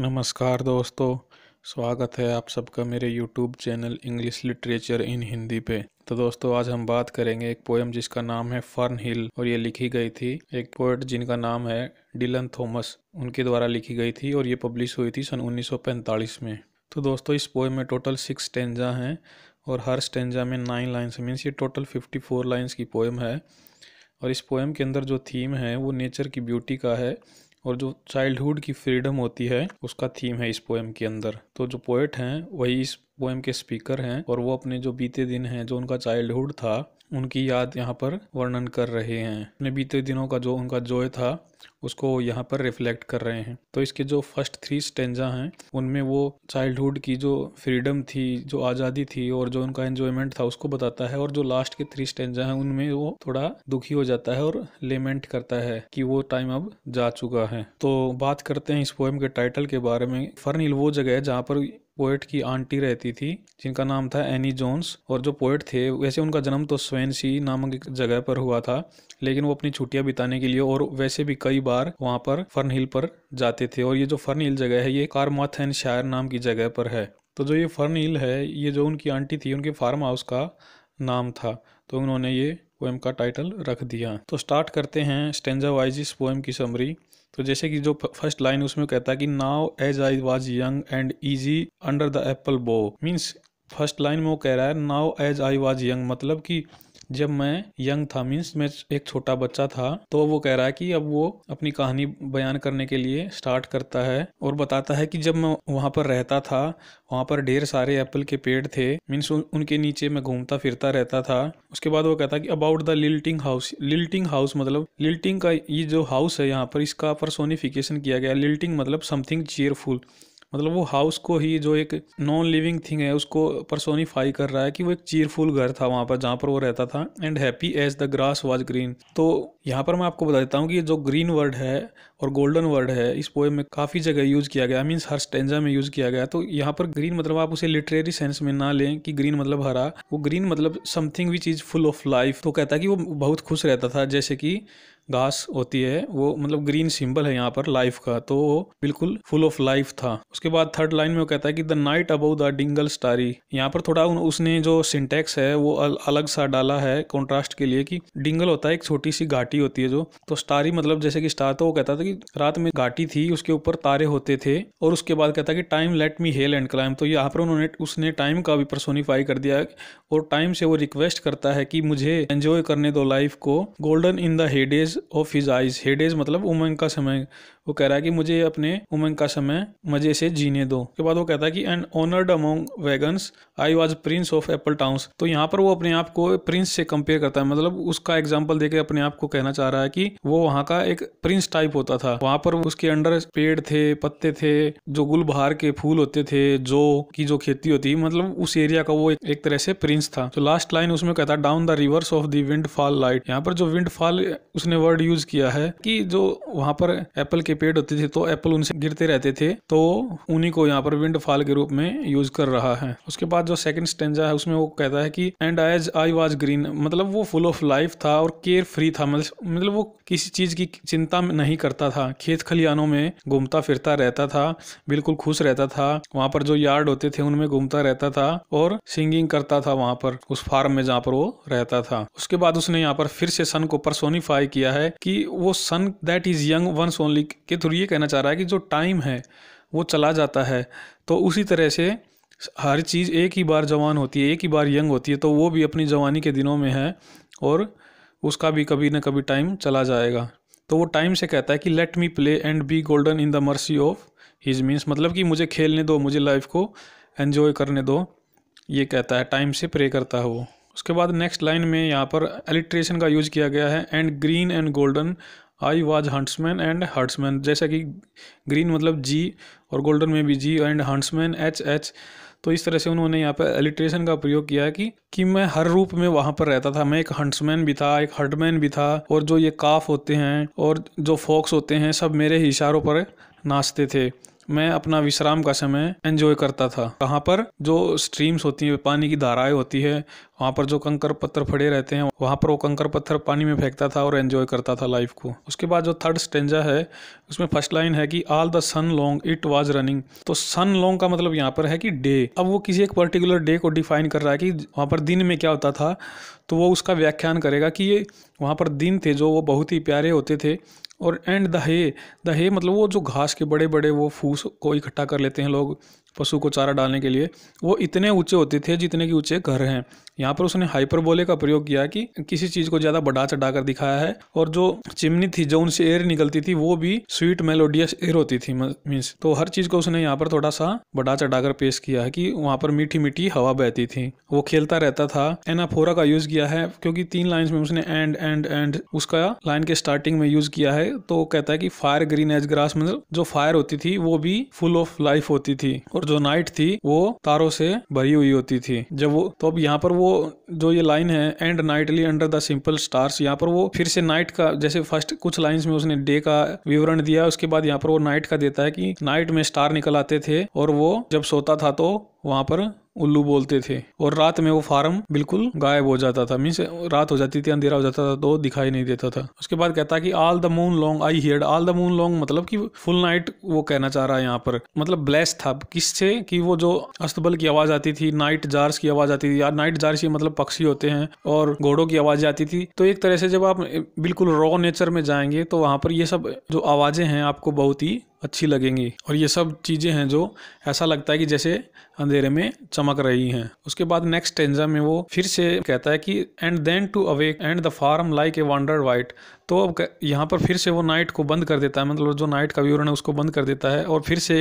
नमस्कार दोस्तों स्वागत है आप सबका मेरे YouTube channel English literature in Hindi पे तो दोस्तों आज हम बात करेंगे एक पोएम जिसका नाम है फर्न हिल और ये लिखी गई थी एक पोएट जिनका नाम है डिलन थॉमस उनके द्वारा लिखी गई थी और ये पब्लिश हुई थी सन 1945 में तो दोस्तों इस पोएम में टोटल सिक्स स्टेंजा हैं और हर स्टेंजा में नाइन लाइन्स मीन्स ये टोटल फिफ्टी लाइन्स की पोएम है और इस पोएम के अंदर जो थीम है वो नेचर की ब्यूटी का है और जो चाइल्डहुड की फ्रीडम होती है उसका थीम है इस पोएम के अंदर तो जो पोएट हैं वही इस पोएम के स्पीकर हैं और वो अपने जो बीते दिन हैं जो उनका चाइल्डहुड था उनकी याद यहाँ पर वर्णन कर रहे हैं अपने बीते दिनों का जो उनका जोय था उसको यहाँ पर रिफ्लेक्ट कर रहे हैं तो इसके जो फर्स्ट थ्री स्टेंजा हैं उनमें वो चाइल्डहुड की जो फ्रीडम थी जो आज़ादी थी और जो उनका एन्जॉयमेंट था उसको बताता है और जो लास्ट के थ्री स्टेंजा हैं उनमें वो थोड़ा दुखी हो जाता है और लेमेंट करता है कि वो टाइम अब जा चुका है तो बात करते हैं इस पोएम के टाइटल के बारे में फर्निल वो जगह है जहाँ पर पोएट की आंटी रहती थी जिनका नाम था एनी जोन्स और जो पोएट थे वैसे उनका जन्म तो स्वेनसी नामक जगह पर हुआ था लेकिन वो अपनी छुट्टियां बिताने के लिए और वैसे भी कई बार बार वहाँ पर फर्न हिल पर जाते थे और ये जो फर्न हिल जगह है ये कारमाथन शायर नाम की जगह पर है तो जो ये फर्न हिल है ये जो उनकी आंटी थी उनके फार्म हाउस का नाम था तो उन्होंने ये पोएम का टाइटल रख दिया तो स्टार्ट करते हैं स्टेंजा वाइज इस पोएम की समरी तो जैसे कि जो फर्स्ट लाइन उसमें कहता है कि now as I was young and easy under the apple boughs means first line में वो कह रहा है now as I was young मतलब कि जब मैं यंग था मीन्स मैं एक छोटा बच्चा था तो वो कह रहा है कि अब वो अपनी कहानी बयान करने के लिए स्टार्ट करता है और बताता है कि जब मैं वहाँ पर रहता था वहाँ पर ढेर सारे एप्पल के पेड़ थे मीन्स उन, उनके नीचे मैं घूमता फिरता रहता था उसके बाद वो कहता कि about the lilting house lilting house मतलब लिल्टिंग का ये जो हाउस है यहाँ पर इसका परसोनिफिकेशन किया गया लिल्टिंग मतलब समथिंग चेयरफुल मतलब वो हाउस को ही जो एक नॉन लिविंग थिंग है उसको परसोनीफाई कर रहा है कि वो एक चीयरफुल घर था वहाँ पर जहाँ पर वो रहता था and happy as the grass was green तो यहाँ पर मैं आपको बता देता हूँ कि जो ग्रीन वर्ड है और गोल्डन वर्ड है इस पोएम में काफ़ी जगह यूज़ किया गया मीन्स हर स्टेंजा में यूज़ किया गया तो यहाँ पर ग्रीन मतलब आप उसे लिटरेरी सेंस में ना लें कि ग्रीन मतलब हरा वो ग्रीन मतलब something which is full of life तो कहता है कि वो बहुत खुश रहता था जैसे कि घास होती है वो मतलब ग्रीन सिंबल है यहाँ पर लाइफ का तो वो बिल्कुल फुल ऑफ लाइफ था उसके बाद थर्ड लाइन में वो कहता है कि the night above the dingle starry यहाँ पर थोड़ा उसने जो सिंटेक्स है वो अल, अलग सा डाला है कॉन्ट्रास्ट के लिए कि डिंगल होता है एक छोटी सी घाटी होती है जो तो स्टारी मतलब जैसे कि स्टार तो वो कहता था कि रात में घाटी थी उसके ऊपर तारे होते थे और उसके बाद कहता कि time let me hail and climb तो यहाँ पर उन्होंने उसने टाइम का भी प्रसोनीफाई कर दिया और टाइम से वो रिक्वेस्ट करता है कि मुझे एंजॉय करने दो लाइफ को golden in the heydays of his eyes hey मतलब उमंग का समय वो कह रहा है कि मुझे अपने उमंग का समय मजे से जीने दो उसके बाद वो कहता है कि and honoured among wagons I was prince of apple towns तो यहाँ पर वो अपने आप को प्रिंस से कंपेयर करता है मतलब उसका एग्जाम्पल देकर अपने आप को कहना चाह रहा है कि वो वहाँ का एक प्रिंस टाइप होता था वहां पर उसके अंडर पेड़ थे पत्ते थे जो गुलबहार के फूल होते थे जो की जो खेती होती मतलब उस एरिया का वो एक तरह से प्रिंस था तो लास्ट लाइन उसमें कहता down the rivers of the windfall फॉल लाइट यहाँ पर जो विंड फॉल उसने वर्ड यूज किया है कि जो वहां पर एप्पल के के पेड़ होते थे तो एप्पल उनसे गिरते रहते थे तो उन्हीं को यहाँ पर विंड फॉल के रूप में यूज कर रहा है उसके बाद जो सेकंड स्टेंजा है उसमें वो कहता है कि and as I was green मतलब वो फुल ऑफ लाइफ था और केयर फ्री था मतलब, मतलब वो किसी चीज की चिंता नहीं करता था खेत खलियानों में घूमता फिरता रहता था बिल्कुल खुश रहता था वहां पर जो यार्ड होते थे उनमें घूमता रहता था और सिंगिंग करता था वहां पर उस फार्म में जहाँ पर वो रहता था उसके बाद उसने यहाँ पर फिर से सन को परसोनीफाई किया है कि वो sun that is young once only के थ्रू ये कहना चाह रहा है कि जो टाइम है वो चला जाता है तो उसी तरह से हर चीज़ एक ही बार जवान होती है एक ही बार यंग होती है तो वो भी अपनी जवानी के दिनों में है और उसका भी कभी ना कभी टाइम चला जाएगा तो वो टाइम से कहता है कि let me play and be golden in the mercy of his means मतलब कि मुझे खेलने दो मुझे लाइफ को एन्जॉय करने दो ये कहता है टाइम से प्रे करता है वो उसके बाद नेक्स्ट लाइन में यहाँ पर एलिट्रेशन का यूज किया गया है and green and golden I was huntsman and herdsman जैसा कि ग्रीन मतलब जी और गोल्डन में भी G and huntsman H H तो इस तरह से उन्होंने यहाँ पर एलिट्रेशन का प्रयोग किया कि कि मैं हर रूप में वहाँ पर रहता था मैं एक हंट्समैन भी था एक हर्टमैन भी था और जो ये काफ होते हैं और जो फॉक्स होते हैं सब मेरे ही इशारों पर नाचते थे मैं अपना विश्राम का समय एंजॉय करता था वहाँ पर जो स्ट्रीम्स होती हैं पानी की धाराएं होती है वहाँ पर जो कंकर पत्थर फड़े रहते हैं वहाँ पर वो कंकर पत्थर पानी में फेंकता था और एंजॉय करता था लाइफ को उसके बाद जो थर्ड स्टेंजा है उसमें फर्स्ट लाइन है कि all the sun long it was running तो सन लॉन्ग का मतलब यहाँ पर है कि डे अब वो किसी एक पर्टिकुलर डे को डिफाइन कर रहा है कि वहाँ पर दिन में क्या होता था तो वो उसका व्याख्यान करेगा कि ये वहाँ पर दिन थे जो वो बहुत ही प्यारे होते थे और and the hay the hay मतलब वो जो घास के बड़े बड़े वो फूस को इकट्ठा कर लेते हैं लोग पशु को चारा डालने के लिए वो इतने ऊँचे होते थे जितने कि ऊँचे घर हैं यहाँ पर उसने हाइपरबोले का प्रयोग किया कि किसी चीज़ को ज़्यादा बढ़ा चढ़ा कर दिखाया है और जो चिमनी थी जो उनसे एयर निकलती थी वो भी स्वीट मेलोडियस एयर होती थी मीन्स तो हर चीज़ को उसने यहाँ पर थोड़ा सा बढ़ा चढ़ा कर पेश किया है कि वहाँ पर मीठी मीठी हवा बहती थी वो खेलता रहता था एनाफोरा का यूज़ किया है क्योंकि तीन लाइन्स में उसने एंड एंड एंड उसका लाइन के स्टार्टिंग में यूज़ किया है तो कहता है कि फायर ग्रीन एज ग्रास मतलब जो फायर होती थी वो भी फुल ऑफ लाइफ होती थी और और जो नाइट थी वो तारों से भरी हुई होती थी जब वो तो अब यहाँ पर वो जो ये लाइन है and nightly under the simple stars यहाँ पर वो फिर से नाइट का जैसे फर्स्ट कुछ लाइन में उसने डे का विवरण दिया उसके बाद यहाँ पर वो नाइट का देता है कि नाइट में स्टार निकल आते थे और वो जब सोता था तो वहाँ पर उल्लू बोलते थे और रात में वो फार्म बिल्कुल गायब हो जाता था मीन्स रात हो जाती थी अंधेरा हो जाता था तो दिखाई नहीं देता था उसके बाद कहता कि all the moon long I hear all the moon long मतलब कि फुल नाइट वो कहना चाह रहा है यहाँ पर मतलब ब्लेस था किससे कि वो जो अस्तबल की आवाज आती थी नाइट जार्स की आवाज आती थी या नाइट जार्स ये मतलब पक्षी होते हैं और घोड़ों की आवाज आती थी तो एक तरह से जब आप बिल्कुल रॉ नेचर में जाएंगे तो वहाँ पर ये सब जो आवाजें हैं आपको बहुत ही अच्छी लगेंगी और ये सब चीज़ें हैं जो ऐसा लगता है कि जैसे अंधेरे में चमक रही हैं उसके बाद नेक्स्ट टेंजा में वो फिर से कहता है कि and then to awake and the farm like a wanderer white तो अब यहाँ पर फिर से वो नाइट को बंद कर देता है मतलब जो नाइट का विवरण है उसको बंद कर देता है और फिर से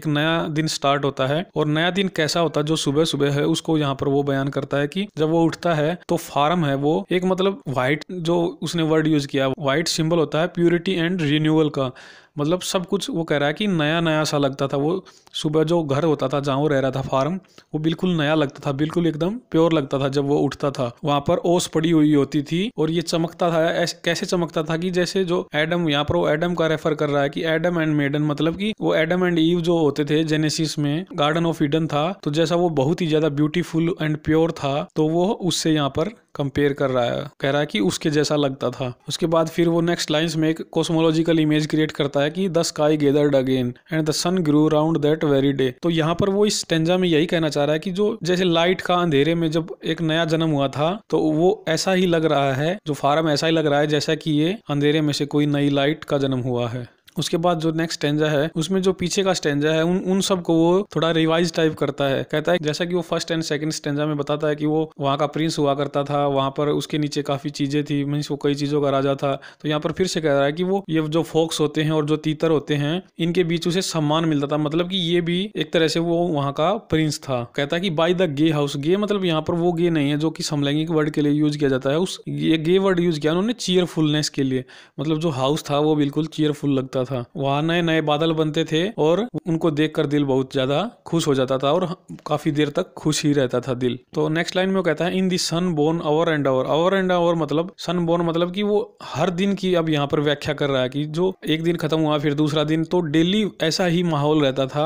एक नया दिन स्टार्ट होता है और नया दिन कैसा होता है जो सुबह सुबह है उसको यहाँ पर वो बयान करता है कि जब वो उठता है तो फार्म है वो एक मतलब वाइट जो उसने वर्ड यूज किया वाइट सिंबल होता है प्योरिटी एंड रिन्यूअल का मतलब सब कुछ वो कह रहा है कि नया नया सा लगता था वो सुबह जो घर होता था जहाँ वो रह रहा था फार्म वो बिल्कुल नया लगता था बिल्कुल एकदम प्योर लगता था जब वो उठता था वहाँ पर ओस पड़ी हुई होती थी और ये चमकता था कैसे चमकता था कि जैसे जो एडम यहाँ पर वो एडम का रेफर कर रहा है कि एडम एंड मेडन मतलब कि वो एडम एंड ईव जो होते थे जेनेसिस में गार्डन ऑफ ईडन था तो जैसा वो बहुत ही ज्यादा ब्यूटीफुल एंड प्योर था तो वो उससे यहाँ पर कंपेयर कर रहा है कह रहा है कि उसके जैसा लगता था उसके बाद फिर वो नेक्स्ट लाइन्स में एक कॉस्मोलॉजिकल इमेज क्रिएट करता है कि the sky gathered again and the sun grew round that very day तो यहाँ पर वो इस टेंजा में यही कहना चाह रहा है कि जो जैसे लाइट का अंधेरे में जब एक नया जन्म हुआ था तो वो ऐसा ही लग रहा है जो फार्म ऐसा ही लग रहा है जैसा कि ये अंधेरे में से कोई नई लाइट का जन्म हुआ है उसके बाद जो नेक्स्ट स्टेंजा है उसमें जो पीछे का स्टेंजा है उन उन सब को वो थोड़ा रिवाइज टाइप करता है कहता है जैसा कि वो फर्स्ट एंड सेकंड स्टेंजा में बताता है कि वो वहाँ का प्रिंस हुआ करता था वहाँ पर उसके नीचे काफ़ी चीज़ें थी मीन्स वो कई चीज़ों का राजा था तो यहाँ पर फिर से कह रहा है कि वो ये जो फोक्स होते हैं और जो तीतर होते हैं इनके बीच उसे सम्मान मिलता था मतलब की ये भी एक तरह से वो वहाँ का प्रिंस था कहता है कि by the gay house gay मतलब यहाँ पर वो गे नहीं है जो कि समलैंगिक वर्ड के लिए यूज किया जाता है उस ये गे वर्ड यूज किया उन्होंने चीयरफुलनेस के लिए मतलब जो हाउस था वो बिल्कुल चीयरफुल लगता जाता था वहाँ नए नए बादल बनते थे और उनको देखकर दिल बहुत ज्यादा खुश हो जाता था और काफी देर तक खुश ही रहता था दिल तो नेक्स्ट लाइन में वो कहता है in the sun born over and over over and over मतलब सन बोर्न मतलब कि वो हर दिन की अब यहाँ पर व्याख्या कर रहा है कि जो एक दिन खत्म हुआ फिर दूसरा दिन तो डेली ऐसा ही माहौल रहता था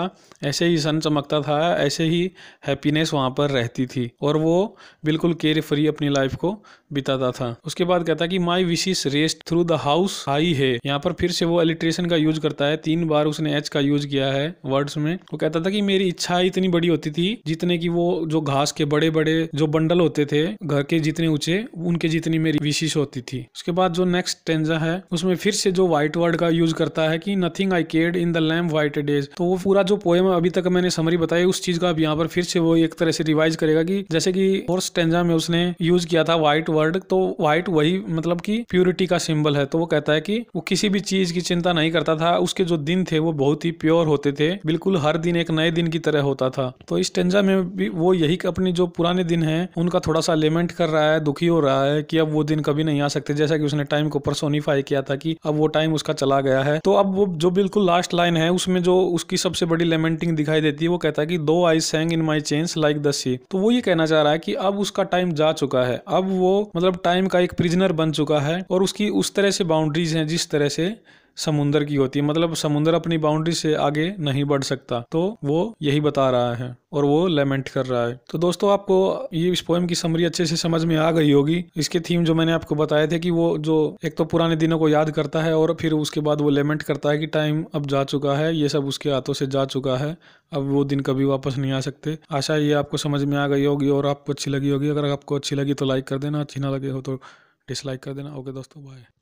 ऐसे ही सन चमकता था ऐसे ही हैप्पीनेस वहां पर रहती थी और वो बिल्कुल केयर फ्री अपनी लाइफ को बिताता था उसके बाद कहता कि my wishes raced through the house high है यहाँ पर फिर से वो एलिट्रेशन एक्सप्रेशन का यूज करता है तीन बार उसने एच का यूज किया है वर्ड्स में वो कहता था कि मेरी इच्छा इतनी बड़ी होती थी जितने की वो जो घास के बड़े बड़े जो बंडल होते थे घर के जितने ऊंचे उनके जितनी मेरी विशिश होती थी उसके बाद जो नेक्स्ट टेंजा है उसमें फिर से जो व्हाइट वर्ड का यूज करता है कि nothing I cared in the lamb white days तो वो पूरा जो पोएम अभी तक मैंने समरी बताई उस चीज का अब यहाँ पर फिर से वो एक तरह से रिवाइज करेगा कि जैसे कि फोर्स टेंजा में उसने यूज किया था व्हाइट वर्ड तो व्हाइट वही मतलब की प्योरिटी का सिंबल है तो वो कहता है कि वो किसी भी चीज की चिंता नहीं करता था उसके जो दिन थे वो बहुत ही प्योर होते थे बिल्कुल हर दिन एक नए दिन की तरह होता था तो इस टेंजा में भी वो यही अपने जो पुराने दिन हैं उनका थोड़ा सा लेमेंट कर रहा है दुखी हो रहा है कि अब वो दिन कभी नहीं आ सकते जैसा कि उसने टाइम को परसोनीफाई किया था कि अब वो टाइम उसका चला गया है तो अब वो जो बिल्कुल लास्ट लाइन है उसमें जो उसकी सबसे बड़ी लेमेंटिंग दिखाई देती है वो कहता है कि दो आई सेंग इन माई चेंस लाइक द सी तो वो ये कहना चाह रहा है कि अब उसका टाइम जा चुका है अब वो मतलब टाइम का एक प्रिजनर बन चुका है और उसकी उस तरह से बाउंड्रीज हैं जिस तरह से समुंदर की होती है मतलब समुंदर अपनी बाउंड्री से आगे नहीं बढ़ सकता तो वो यही बता रहा है और वो लेमेंट कर रहा है तो दोस्तों आपको ये इस पोएम की समरी अच्छे से समझ में आ गई होगी इसके थीम जो मैंने आपको बताए थे कि वो जो एक तो पुराने दिनों को याद करता है और फिर उसके बाद वो लेमेंट करता है कि टाइम अब जा चुका है ये सब उसके हाथों से जा चुका है अब वो दिन कभी वापस नहीं आ सकते आशा ये आपको समझ में आ गई होगी और आपको अच्छी लगी होगी अगर आपको अच्छी लगी तो लाइक कर देना अच्छी ना लगे हो तो डिसलाइक कर देना ओके दोस्तों बाय